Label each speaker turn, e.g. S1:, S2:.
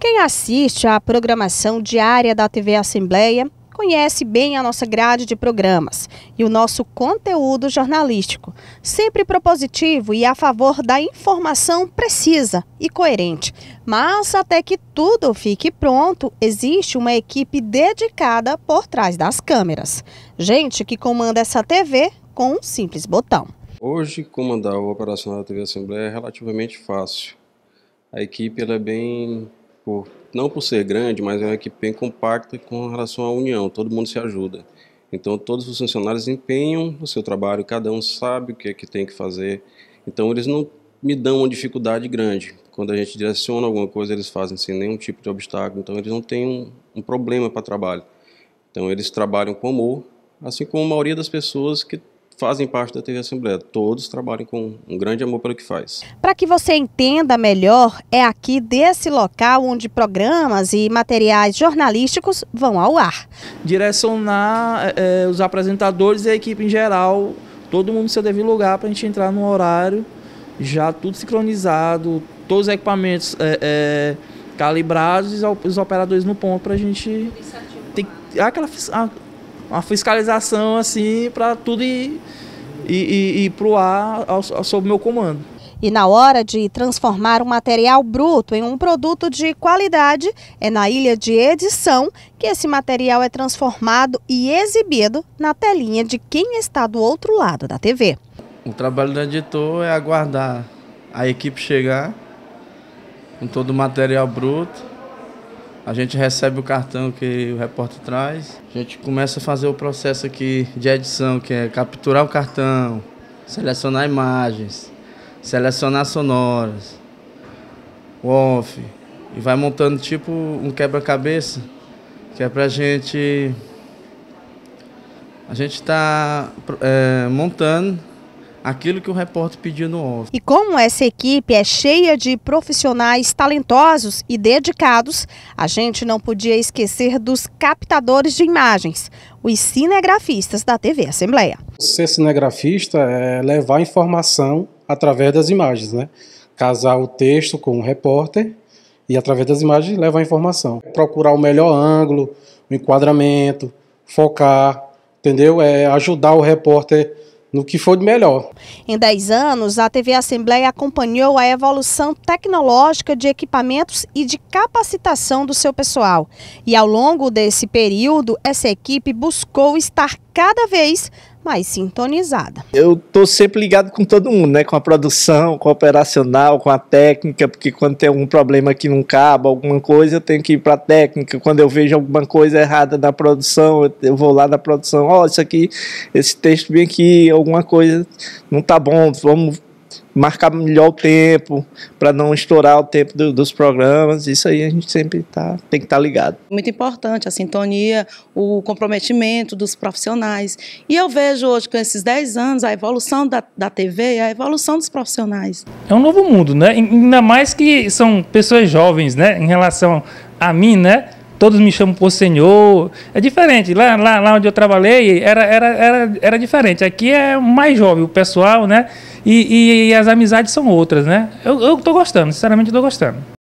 S1: Quem assiste à programação diária da TV Assembleia conhece bem a nossa grade de programas e o nosso conteúdo jornalístico, sempre propositivo e a favor da informação precisa e coerente. Mas até que tudo fique pronto, existe uma equipe dedicada por trás das câmeras. Gente que comanda essa TV com um simples botão.
S2: Hoje, comandar o operacional da TV Assembleia é relativamente fácil. A equipe ela é bem por tipo, não por ser grande, mas é uma equipe bem compacta com relação à união, todo mundo se ajuda. Então todos os funcionários empenham o seu trabalho, cada um sabe o que é que tem que fazer. Então eles não me dão uma dificuldade grande. Quando a gente direciona alguma coisa, eles fazem sem nenhum tipo de obstáculo. Então eles não têm um, um problema para trabalho. Então eles trabalham com amor, assim como a maioria das pessoas que fazem parte da TV Assembleia. Todos trabalham com um grande amor pelo que faz.
S1: Para que você entenda melhor, é aqui desse local onde programas e materiais jornalísticos vão ao ar. Direcionar
S3: é, os apresentadores e a equipe em geral, todo mundo no seu devido lugar para a gente entrar no horário, já tudo sincronizado, todos os equipamentos é, é, calibrados e os operadores no ponto para é a gente... Ter, aquela, uma fiscalização assim para tudo ir, para o ar sob
S1: meu comando. E na hora de transformar um material bruto em um produto de qualidade, é na ilha de edição que esse material é transformado e exibido na telinha de quem está do outro lado da TV.
S3: O trabalho do editor é aguardar a equipe chegar com todo o material bruto a gente recebe o cartão que o repórter traz, a gente começa a fazer o processo aqui de edição, que é capturar o cartão, selecionar imagens, selecionar sonoras, o off, e vai montando tipo um quebra-cabeça, que é pra gente. A gente tá é, montando aquilo que o repórter pediu no off.
S1: E como essa equipe é cheia de profissionais talentosos e dedicados, a gente não podia esquecer dos captadores de imagens, os cinegrafistas da TV Assembleia.
S2: Ser cinegrafista é levar informação através das imagens, né? Casar o texto com o repórter e através das imagens levar informação. Procurar o melhor ângulo, o enquadramento, focar, entendeu? É ajudar o repórter no que for de melhor.
S1: Em 10 anos, a TV Assembleia acompanhou a evolução tecnológica de equipamentos e de capacitação do seu pessoal. E ao longo desse período, essa equipe buscou estar cada vez mais sintonizada.
S4: Eu tô sempre ligado com todo mundo, né? Com a produção, com a operacional, com a técnica, porque quando tem algum problema que não cabe, alguma coisa, eu tenho que ir para a técnica. Quando eu vejo alguma coisa errada na produção, eu, eu vou lá na produção, ó, oh, isso aqui, esse texto vem aqui, alguma coisa não tá bom, vamos marcar melhor o tempo, para não estourar o tempo do, dos programas. Isso aí a gente sempre tá, tem que estar tá ligado.
S1: Muito importante a sintonia, o comprometimento dos profissionais. E eu vejo hoje, com esses 10 anos, a evolução da, da TV e a evolução dos profissionais.
S4: É um novo mundo, né? Ainda mais que são pessoas jovens, né? Em relação a mim, né? todos me chamam por senhor. É diferente. Lá, lá, lá onde eu trabalhei era, era, era, era diferente. Aqui é mais jovem o pessoal, né? E, e, e as amizades são outras, né? Eu, estou gostando, sinceramente, estou gostando.